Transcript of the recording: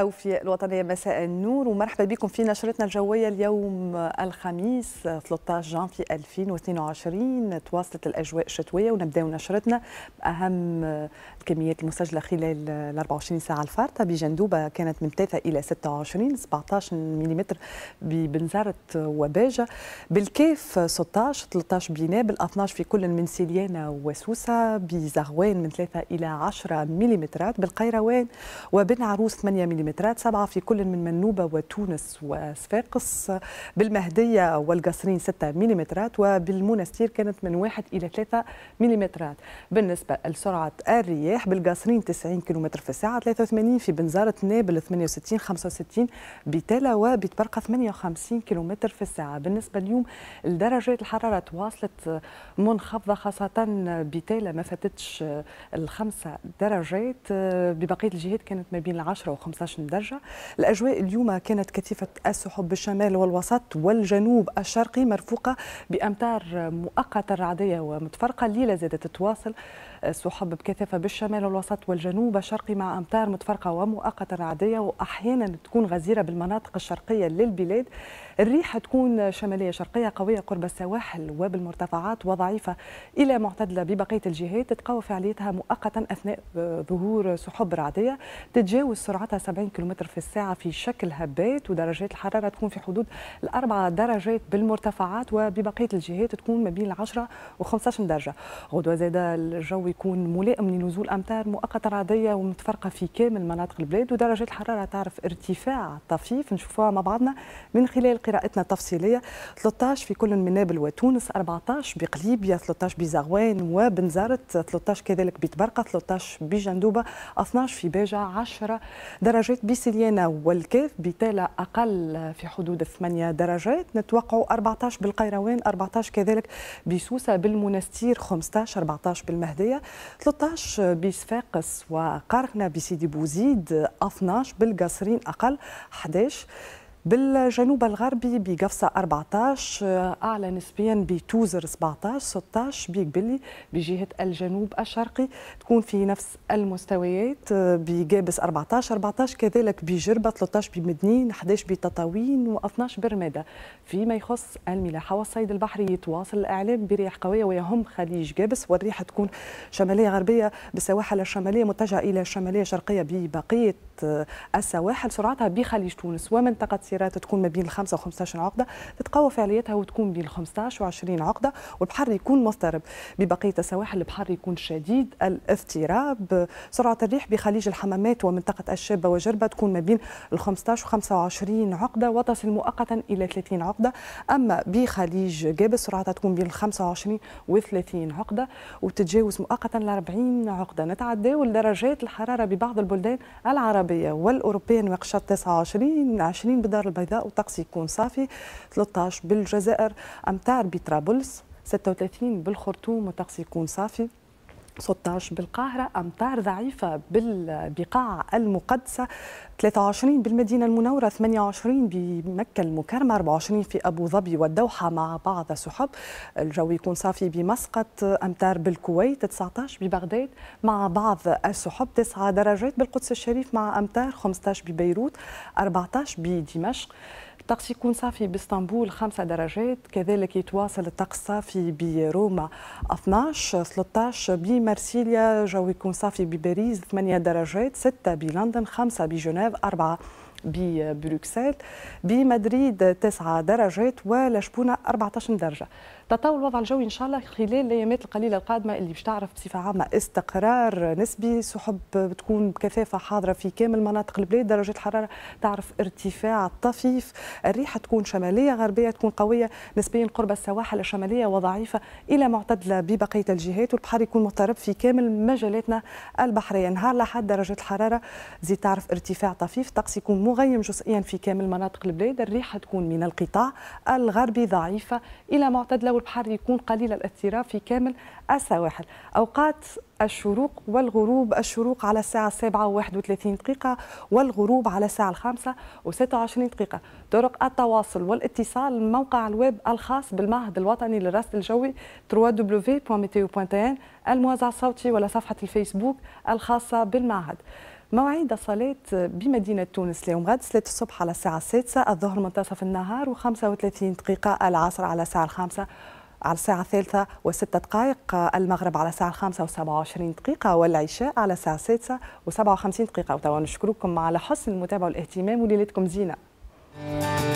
أوفياء الوطنية مساء النور ومرحبا بكم في نشرتنا الجوية اليوم الخميس 13 جانفي 2022 تواصلت الأجواء الشتوية ونبداو نشرتنا بأهم الكميات المسجلة خلال ال 24 ساعة الفارطة بجندوبة كانت من 3 إلى 26 17 ملم ببنزرت وباجة بالكيف 16 13 بنابل 12 في كل من سيليانا وسوسة بزغوان من 3 إلى 10 ملم بالقيروان وبن عروس 8 ملم مترات سبعة في كل من منوبة وتونس وصفاقس بالمهدية والقصرين 6 مليمترات وبالمنستير كانت من 1 إلى 3 مليمترات بالنسبة لسرعة الرياح بالقصرين 90 كيلومتر في الساعة 83 في بنزارة نابل 68 65 بتالا وبتبرقة 58 كيلومتر في الساعة بالنسبة اليوم درجات الحرارة تواصلت منخفضة خاصة بتالا ما فاتتش الخمسة درجات ببقية الجهات كانت ما بين 10 و 15 25 درجة الأجواء اليوم كانت كثيفة السحب بالشمال والوسط والجنوب الشرقي مرفوقة بأمتار مؤقتة رعدية ومتفرقة الليلة زادت تواصل السحب بكثافة بالشمال والوسط والجنوب الشرقي مع أمتار متفرقة ومؤقتة رعدية وأحيانا تكون غزيرة بالمناطق الشرقية للبلاد الريح تكون شمالية شرقية قوية قرب السواحل وبالمرتفعات وضعيفة إلى معتدلة ببقية الجهات تتقوى فعاليتها مؤقتا أثناء ظهور سحب رعدية تتجاوز سرعتها 70 40 كم في الساعة في شكل هبات ودرجات الحرارة تكون في حدود الأربعة درجات بالمرتفعات وببقية الجهات تكون ما بين 10 و 15 درجة غدوة زادة الجو يكون ملائم لنزول أمطار مؤقتة رعدية ومتفرقة في كامل مناطق البلاد ودرجات الحرارة تعرف ارتفاع طفيف نشوفوها مع بعضنا من خلال قراءتنا التفصيلية 13 في كل من نابل وتونس 14 بقليبيا 13 بزغوان وبنزرت 13 كذلك بتبرقة 13 بجندوبة 12 في باجة 10 درجات درجات بسليانة والكاف بتالا أقل في حدود 8 درجات نتوقع 14 بالقيروان 14 كذلك بسوسة بالمنستير 15 14 بالمهدية 13 بصفاقس وقرغنة بسيدي بوزيد 12 بالقصرين أقل 11 بالجنوب الغربي بقفصة 14 أعلى نسبيا بتوزر 17 16 بيقبلي بجهة الجنوب الشرقي تكون في نفس المستويات بجابس 14 14 كذلك بجربة 13 بمدنين 11 بتطاوين و12 برمادة فيما يخص الملاحة والصيد البحري يتواصل الإعلام برياح قوية ويهم خليج جابس والريح تكون شمالية غربية بالسواحل الشمالية متجهة إلى الشمالية الشرقية ببقية السواحل سرعتها بخليج تونس ومنطقة سيرا السيارات تكون ما بين الخمسة 5 و 15 عقده تتقوى فعاليتها وتكون بين 15 و 20 عقده والبحر يكون مضطرب ببقيه السواحل البحر يكون شديد الاضطراب سرعه الريح بخليج الحمامات ومنطقه الشابه وجربه تكون ما بين ال 15 و 25 عقده وتصل مؤقتا الى 30 عقده اما بخليج جابس سرعتها تكون بين ال 25 و 30 عقده وتتجاوز مؤقتا ل 40 عقده نتعداو درجات الحراره ببعض البلدان العربيه والاوروبيه نواقشات 29 20 بالضبط الدار البيضاء والطقس يكون صافي 13 بالجزائر امتار بطرابلس 36 بالخرطوم والطقس يكون صافي 16 بالقاهرة أمطار ضعيفة بالبقاع المقدسة 23 بالمدينة المنورة 28 بمكة المكرمة 24 في أبو ظبي والدوحة مع بعض سحب الجو يكون صافي بمسقط أمتار بالكويت 19 ببغداد مع بعض السحب 9 درجات بالقدس الشريف مع أمتار 15 ببيروت 14 بدمشق الطقس يكون صافي باسطنبول 5 درجات كذلك يتواصل الطقس صافي بروما 12 13 بمارسيليا جو يكون صافي بباريس 8 درجات 6 بلندن 5 بجنيف 4 ببروكسل بمدريد 9 درجات ولشبونه 14 درجه تطور الوضع الجوي ان شاء الله خلال الايامات القليله القادمه اللي باش تعرف بصفه عامه استقرار نسبي سحب بتكون بكثافه حاضره في كامل مناطق البلاد درجات الحراره تعرف ارتفاع طفيف الريحه تكون شماليه غربيه تكون قويه نسبيا قرب السواحل الشماليه وضعيفه الى معتدله ببقيه الجهات والبحر يكون مضطرب في كامل مجالاتنا البحريه نهار لحد درجات الحراره زي تعرف ارتفاع طفيف طقس يكون مغيم جزئيا في كامل مناطق البلاد الريحة تكون من القطاع الغربي ضعيفة إلى معتدلة والبحر يكون قليل الاضطراب في كامل السواحل أوقات الشروق والغروب الشروق على الساعة 7 و 31 دقيقة والغروب على الساعة 5 و 26 دقيقة طرق التواصل والاتصال موقع الويب الخاص بالمعهد الوطني للرصد الجوي www.meteo.tn الموزع الصوتي ولا صفحة الفيسبوك الخاصة بالمعهد مواعيد الصلاة بمدينة تونس اليوم غد صلاة الصبح على الساعة السادسة الظهر منتصف النهار و35 دقيقة العصر على الساعة الخامسة على الساعة الثالثة وستة دقائق المغرب على الساعة الخامسة وسبعة وعشرين دقيقة والعشاء على الساعة السادسة وسبعة وخمسين دقيقة وتوا نشكركم على حسن المتابعة والاهتمام وليلتكم زينة